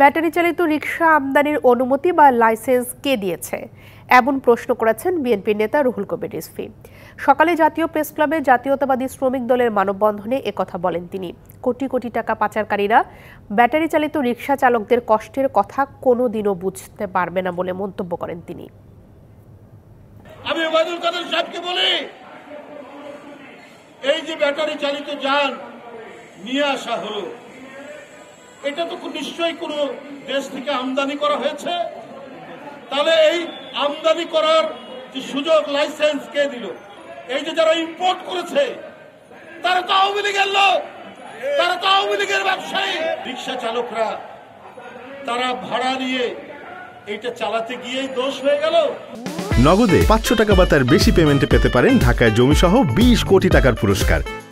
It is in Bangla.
ব্যাটারি চালিত রিক্সা আমদানির অনুমতি বা লাইসেন্স কে দিয়েছে এমন প্রশ্ন করেছেন বিএনপি নেতা রুহুল কবির রিজভি সকালে জাতীয় প্রেস ক্লাবে জাতীয়তাবাদী শ্রমিক দলের মানববন্ধনে একথা বলেন তিনি কোটি কোটি টাকা পাচারকারীরা ব্যাটারি চালিত রিক্সা চালকদের কষ্টের কথা কোনো দিনও বুঝতে পারবে না বলে মন্তব্য করেন তিনি আমি ওবায়দুল কাদের সাহেবকে বলি এই যে ব্যাটারি চালিত যান নিয়ে আসা হলো এটা তো নিশ্চয়ই কোনো দেশ থেকে আমদানি করা হয়েছে তাহলে এই আমদানি করার যে সুযোগ লাইসেন্স কে দিল এই যে যারা ইম্পোর্ট করেছে তারা তো আওয়ামী লীগের লোক তারা তো আওয়ামী লীগের ব্যবসায়ী রিক্সা চালকরা তারা ভাড়া নিয়ে এটা চালাতে গিয়েই দোষ হয়ে গেল নগদে পাঁচশো টাকা বা তার বেশি পেমেন্টে পেতে পারেন ঢাকায় জমি সহ বিশ কোটি টাকার পুরস্কার